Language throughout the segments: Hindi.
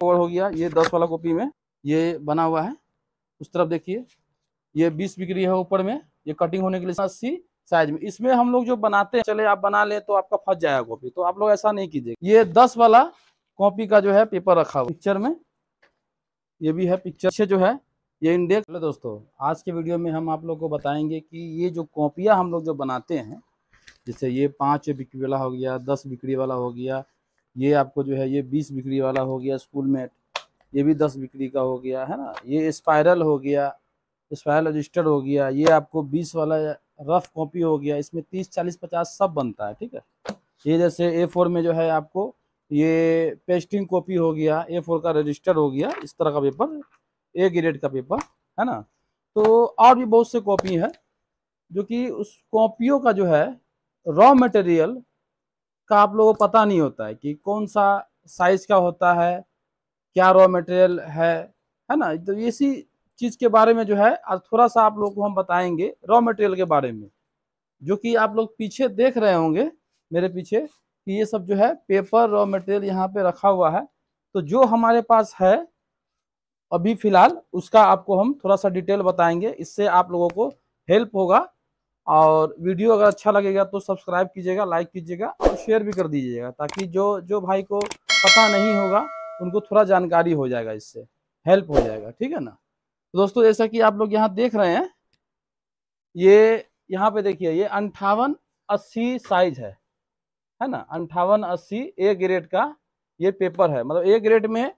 कवर हो गया ये दस वाला कॉपी में ये बना हुआ है उस तरफ देखिए ये बीस बिक्री है ऊपर में ये कटिंग होने के लिए अस्सी साइज में इसमें हम लोग जो बनाते हैं चले आप बना ले तो आपका फंस जाएगा कॉपी तो आप लोग ऐसा नहीं कीजिए ये दस वाला कॉपी का जो है पेपर रखा हुआ पिक्चर में ये भी है पिक्चर से जो है ये इंडेक्स हेलो दोस्तों आज के वीडियो में हम आप लोग को बताएंगे कि ये जो कॉपियां हम लोग जो बनाते हैं जैसे ये पांच बिक्री वाला हो गया दस बिक्री वाला हो गया ये आपको जो है ये बीस बिक्री वाला हो गया स्कूल मेट ये भी दस बिक्री का हो गया है ना ये स्पायरल हो गया स्पायरल रजिस्टर्ड हो गया ये आपको बीस वाला रफ कॉपी हो गया इसमें तीस चालीस पचास सब बनता है ठीक है ये जैसे ए फोर में जो है आपको ये पेस्टिंग कॉपी हो गया ए फोर का रजिस्टर हो गया इस तरह का पेपर ए ग्रेड का पेपर है ना तो और भी बहुत से कॉपी है जो कि उस कॉपियों का जो है रॉ मटेरियल का आप लोगों को पता नहीं होता है कि कौन सा साइज का होता है क्या रॉ मटेरियल है है ना तो इसी चीज़ के बारे में जो है आज थोड़ा सा आप लोगों को हम बताएंगे रॉ मटेरियल के बारे में जो कि आप लोग पीछे देख रहे होंगे मेरे पीछे कि ये सब जो है पेपर रॉ मटेरियल यहाँ पे रखा हुआ है तो जो हमारे पास है अभी फिलहाल उसका आपको हम थोड़ा सा डिटेल बताएंगे इससे आप लोगों को हेल्प होगा और वीडियो अगर अच्छा लगेगा तो सब्सक्राइब कीजिएगा लाइक कीजिएगा और शेयर भी कर दीजिएगा ताकि जो जो भाई को पता नहीं होगा उनको थोड़ा जानकारी हो जाएगा इससे हेल्प हो जाएगा ठीक है ना तो दोस्तों जैसा कि आप लोग यहाँ देख रहे हैं ये यहाँ पे देखिए ये अंठावन अस्सी साइज है है ना अंठावन अस्सी ए ग्रेड का ये पेपर है मतलब ए ग्रेड में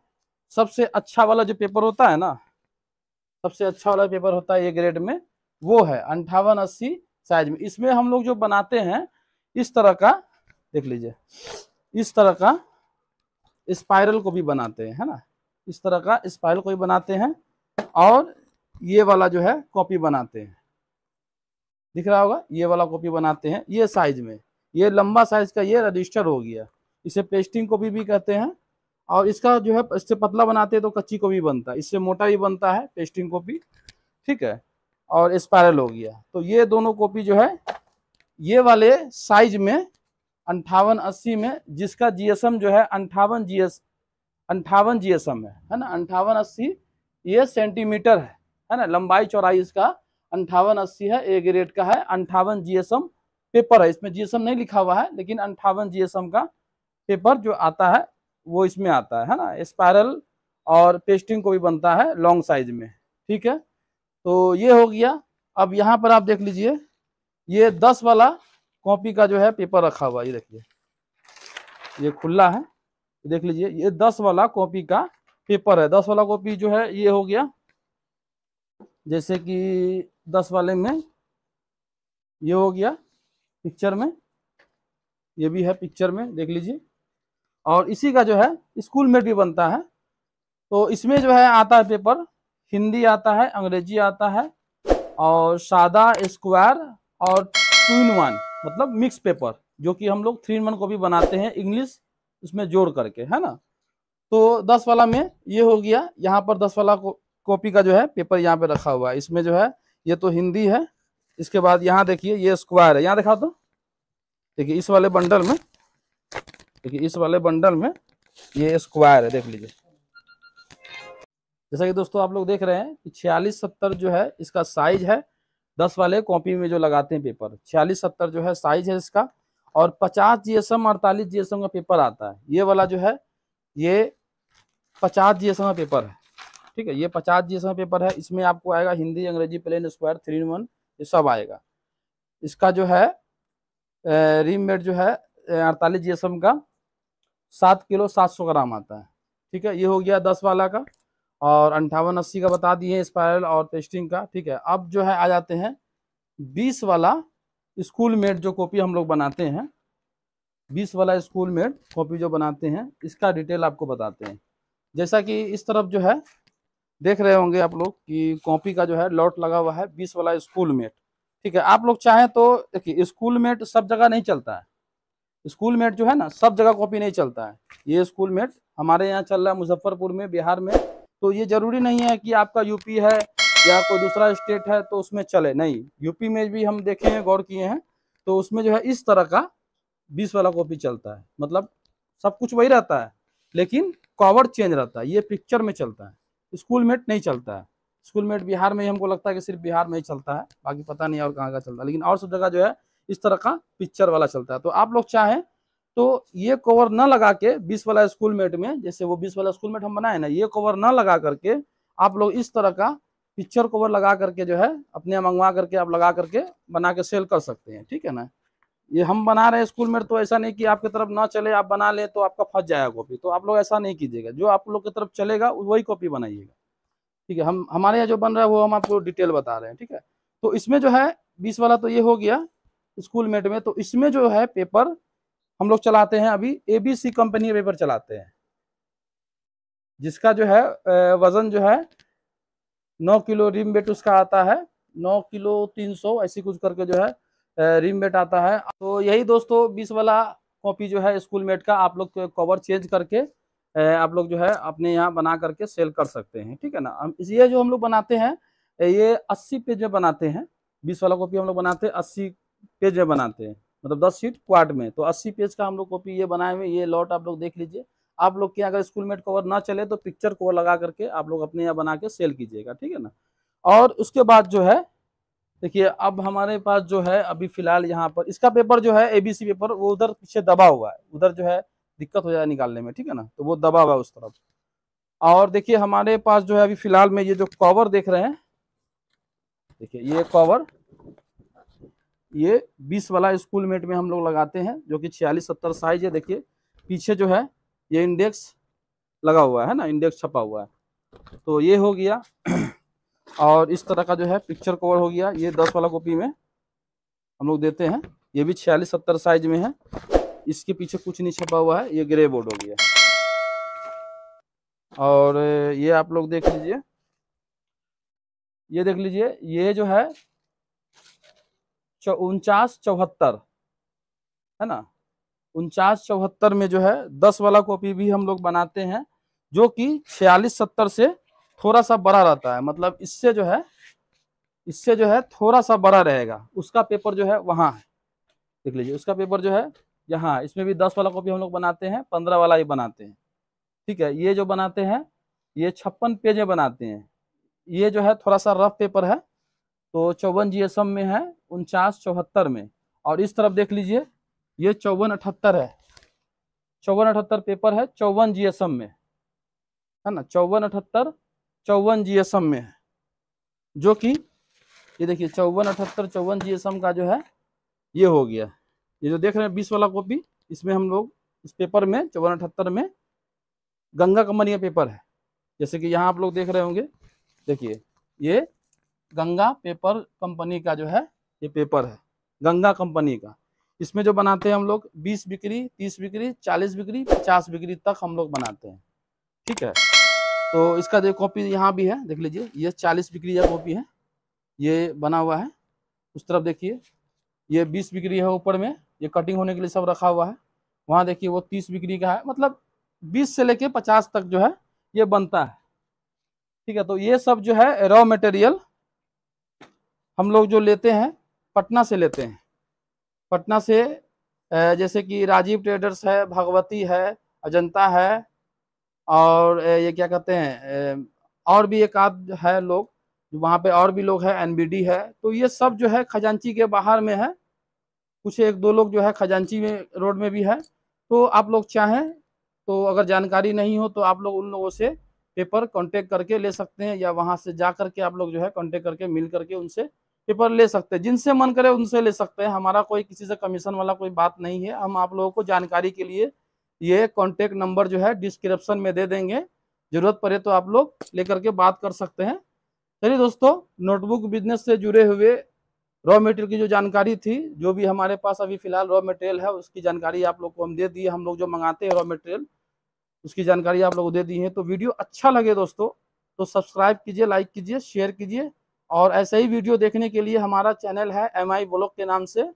सबसे अच्छा वाला जो पेपर होता है ना सबसे अच्छा वाला पेपर होता है ए ग्रेड में वो है अंठावन अस्सी साइज में इसमें हम लोग जो बनाते हैं इस तरह का देख लीजिए इस तरह का स्पायरल को भी बनाते हैं है ना इस तरह का स्पायरल को भी बनाते हैं और ये वाला जो है कॉपी बनाते हैं दिख रहा होगा ये वाला कॉपी बनाते हैं ये साइज में ये लंबा साइज का ये रजिस्टर हो गया इसे पेस्टिंग कॉपी भी कहते हैं और इसका जो है इससे पतला बनाते हैं तो कच्ची कॉपी बनता है इससे मोटा भी बनता है पेस्टिंग कॉपी ठीक है और स्पायरल हो गया तो ये दोनों कॉपी जो है ये वाले साइज में अंठावन अस्सी में जिसका जीएसएम जो है अंठावन जी एस अंठावन जीएसएम है है ना अंठावन अस्सी ये सेंटीमीटर है है ना लंबाई चौड़ाई इसका अंठावन अस्सी है ए ग्रेड का है अंठावन जीएसएम पेपर है इसमें जीएसएम नहीं लिखा हुआ है लेकिन अंठावन जीएसएम का पेपर जो आता है वो इसमें आता है है ना स्पायरल और पेस्टिंग को भी बनता है लॉन्ग साइज में ठीक है तो ये हो गया अब यहाँ पर आप देख लीजिए ये दस वाला कॉपी का जो है पेपर रखा हुआ ये देखिए ये खुला है देख लीजिए ये दस वाला कॉपी का पेपर है दस वाला कॉपी जो है ये हो गया जैसे कि दस वाले में ये हो गया पिक्चर में ये भी है पिक्चर में देख लीजिए और इसी का जो है स्कूल में भी बनता है तो इसमें जो है आता है पेपर हिंदी आता है अंग्रेजी आता है और सादा स्क्वायर और टू इन वन मतलब मिक्स पेपर जो कि हम लोग थ्री इन वन को भी बनाते हैं इंग्लिश उसमें जोड़ करके है ना तो दस वाला में ये हो गया यहाँ पर दस वाला कॉपी का जो है पेपर यहाँ पे रखा हुआ है इसमें जो है ये तो हिंदी है इसके बाद यहाँ देखिए ये स्क्वायर है यहाँ देखा तो देखिए इस वाले बंडल में देखिए इस वाले बंडल में ये स्क्वायर है देख लीजिए जैसा कि दोस्तों आप लोग देख रहे हैं कि छियालीस सत्तर जो है इसका साइज है दस वाले कॉपी में जो लगाते हैं पेपर छियालीस सत्तर जो है साइज है इसका और पचास जी एस एम अड़तालीस जी एस एम का पेपर आता है ये वाला जो है ये पचास जी एस एम का पेपर है ठीक है ये पचास जी एस एम का पेपर है इसमें आपको आएगा हिंदी अंग्रेजी plain square three in one ये सब आएगा इसका जो है रिम मेड जो है अड़तालीस जी एस एम का सात किलो सात सौ ग्राम आता है ठीक है ये हो गया दस वाला का और अंठावन अस्सी का बता दिए स्पायरल और टेस्टिंग का ठीक है अब जो है आ जाते हैं बीस वाला स्कूल मेड जो कॉपी हम लोग बनाते हैं बीस वाला स्कूल मेड कॉपी जो बनाते हैं इसका डिटेल आपको बताते हैं जैसा कि इस तरफ जो है देख रहे होंगे आप लोग कि कॉपी का जो है लॉट लगा हुआ है बीस वाला स्कूल मेट ठीक है आप लोग चाहें तो देखिए स्कूल मेट सब जगह नहीं चलता है स्कूल मेट जो है ना सब जगह कॉपी नहीं चलता है ये स्कूल मेट हमारे यहाँ चल रहा है मुजफ्फरपुर में बिहार में तो ये जरूरी नहीं है कि आपका यूपी है या कोई दूसरा स्टेट है तो उसमें चले नहीं यूपी में भी हम देखे हैं गौर किए हैं तो उसमें जो है इस तरह का बीस वाला कॉपी चलता है मतलब सब कुछ वही रहता है लेकिन कवर चेंज रहता है ये पिक्चर में चलता है स्कूल मेट नहीं चलता है स्कूल मेट बिहार में ही हमको लगता है कि सिर्फ बिहार में ही चलता है बाकी पता नहीं और कहाँ का चलता है लेकिन और सब जगह जो है इस तरह का पिक्चर वाला चलता है तो आप लोग चाहें तो ये कवर ना लगा के बीस वाला स्कूल मेट में जैसे वो बीस वाला स्कूल मेट हम बनाए ना ये कवर ना लगा करके आप लोग इस तरह का पिक्चर कवर लगा करके जो है अपने मंगवा करके आप लगा करके बना के सेल कर सकते हैं ठीक है ना ये हम बना रहे हैं स्कूल मेट तो ऐसा नहीं कि आपकी तरफ ना चले आप बना लें तो आपका फंस जाएगा कॉपी तो आप लोग ऐसा नहीं कीजिएगा जो आप लोग की तरफ चलेगा वही कॉपी बनाइएगा ठीक है हम हमारे यहाँ जो बन रहा है वो हम आपको डिटेल बता रहे हैं ठीक है तो इसमें जो है बीस वाला तो ये हो गया स्कूल मेट में तो इसमें जो है पेपर हम लोग चलाते हैं अभी एबीसी कंपनी पेपर चलाते हैं जिसका जो है वजन जो है नौ किलो रिम बेट उसका आता है नौ किलो तीन सौ ऐसी कुछ करके जो है रिम बेट आता है तो यही दोस्तों बीस वाला कॉपी जो है स्कूल मेट का आप लोग कवर चेंज करके आप लोग जो है अपने यहाँ बना करके सेल कर सकते हैं ठीक है ना हम ये जो हम लोग बनाते हैं ये अस्सी पेज में बनाते हैं बीस वाला कॉपी हम लोग बनाते हैं अस्सी पेज में बनाते हैं मतलब दस सीट क्वाड में तो अस्सी पेज का हम लोग कॉपी ये बनाए हुए ये लॉट आप लोग देख लीजिए आप लोग के अगर स्कूलमेट कवर ना चले तो पिक्चर कवर लगा करके आप लोग अपने यहाँ बना के सेल कीजिएगा ठीक है ना और उसके बाद जो है देखिए अब हमारे पास जो है अभी फिलहाल यहाँ पर इसका पेपर जो है एबीसी पेपर वो उधर पीछे दबा हुआ है उधर जो है दिक्कत हो जाए निकालने में ठीक है ना तो वो दबा हुआ है उस तरफ और देखिए हमारे पास जो है अभी फिलहाल में ये जो कवर देख रहे हैं देखिए ये कवर ये बीस वाला स्कूल मेट में हम लोग लगाते हैं जो कि छियालीस सत्तर साइज है देखिए पीछे जो है ये इंडेक्स लगा हुआ है ना इंडेक्स छपा हुआ है तो ये हो गया और इस तरह का जो है पिक्चर कवर हो गया ये दस वाला कॉपी में हम लोग देते हैं ये भी छियालीस सत्तर साइज में है इसके पीछे कुछ नहीं छपा हुआ है ये ग्रे बोर्ड हो गया और ये आप लोग देख लीजिए ये देख लीजिए ये जो है उनचास चौहत्तर है ना उनचास चौहत्तर में जो है दस वाला कॉपी भी हम लोग बनाते हैं जो कि छियालीस सत्तर से थोड़ा सा बड़ा रहता है मतलब इससे जो है इससे जो है थोड़ा सा बड़ा रहेगा उसका पेपर जो है वहाँ है देख लीजिए उसका पेपर जो है यहाँ इसमें भी दस वाला कॉपी हम लोग बनाते हैं पंद्रह वाला ही बनाते हैं ठीक है ये जो बनाते हैं ये छप्पन पेजें बनाते हैं ये जो है थोड़ा सा रफ पेपर है तो चौवन जी में है उनचास चौहत्तर में और इस तरफ देख लीजिए ये चौवन अठहत्तर है चौवन अठहत्तर पेपर है चौवन जीएसएम में है ना चौवन अठहत्तर चौवन जीएसएम में है जो कि ये देखिए चौवन अठहत्तर चौवन जीएसएम का जो है ये हो गया ये जो देख रहे हैं बीस वाला कॉपी इसमें हम लोग इस पेपर में चौवन अठहत्तर में गंगा कंपनी का पेपर है जैसे कि यहाँ आप लोग देख रहे होंगे देखिए ये गंगा पेपर कंपनी का जो है ये पेपर है गंगा कंपनी का इसमें जो बनाते हैं हम लोग बीस बिक्री तीस बिक्री चालीस बिक्री पचास बिक्री तक हम लोग बनाते हैं ठीक है तो इसका जो कॉपी यहाँ भी है देख लीजिए ये चालीस बिक्री का कॉपी है ये बना हुआ है उस तरफ देखिए ये बीस बिक्री है ऊपर में ये कटिंग होने के लिए सब रखा हुआ है वहाँ देखिए वो तीस बिक्री का है मतलब बीस से लेके पचास तक जो है ये बनता है ठीक है तो ये सब जो है रॉ मटेरियल हम लोग जो लेते हैं पटना से लेते हैं पटना से जैसे कि राजीव ट्रेडर्स है भगवती है अजंता है और ये क्या कहते हैं और भी एक आध है लोग वहाँ पे और भी लोग हैं एनबीडी है तो ये सब जो है खजांची के बाहर में है कुछ एक दो लोग जो है खजांची में रोड में भी है तो आप लोग चाहें तो अगर जानकारी नहीं हो तो आप लोग उन लोगों से पेपर कांटेक्ट करके ले सकते हैं या वहाँ से जा करके आप लोग जो है कांटेक्ट करके मिल करके उनसे पेपर ले सकते हैं जिनसे मन करे उनसे ले सकते हैं हमारा कोई किसी से कमीशन वाला कोई बात नहीं है हम आप लोगों को जानकारी के लिए ये कॉन्टेक्ट नंबर जो है डिस्क्रिप्शन में दे देंगे जरूरत पड़े तो आप लोग लेकर के बात कर सकते हैं चलिए दोस्तों नोटबुक बिजनेस से जुड़े हुए रॉ मटेरियल की जो जानकारी थी जो भी हमारे पास अभी फिलहाल रॉ मटेरियल है उसकी जानकारी आप लोग को हम दे दिए हम लोग जो मंगाते हैं रॉ मटेरियल उसकी जानकारी आप लोग दे दी है तो वीडियो अच्छा लगे दोस्तों तो सब्सक्राइब कीजिए लाइक कीजिए शेयर कीजिए और ऐसे ही वीडियो देखने के लिए हमारा चैनल है एम आई ब्लॉग के नाम से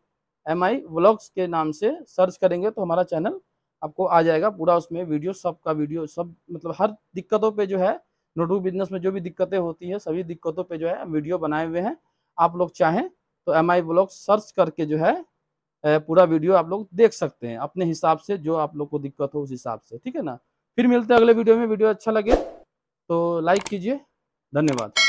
एम आई ब्लॉग्स के नाम से सर्च करेंगे तो हमारा चैनल आपको आ जाएगा पूरा उसमें वीडियो सब का वीडियो सब मतलब हर दिक्कतों पे जो है नोटबुक बिजनेस में जो भी दिक्कतें होती है सभी दिक्कतों पे जो है वीडियो बनाए हुए हैं आप लोग चाहें तो एम आई ब्लॉग सर्च करके जो है पूरा वीडियो आप लोग देख सकते हैं अपने हिसाब से जो आप लोग को दिक्कत हो उस हिसाब से ठीक है ना फिर मिलते हैं अगले वीडियो में वीडियो अच्छा लगे तो लाइक कीजिए धन्यवाद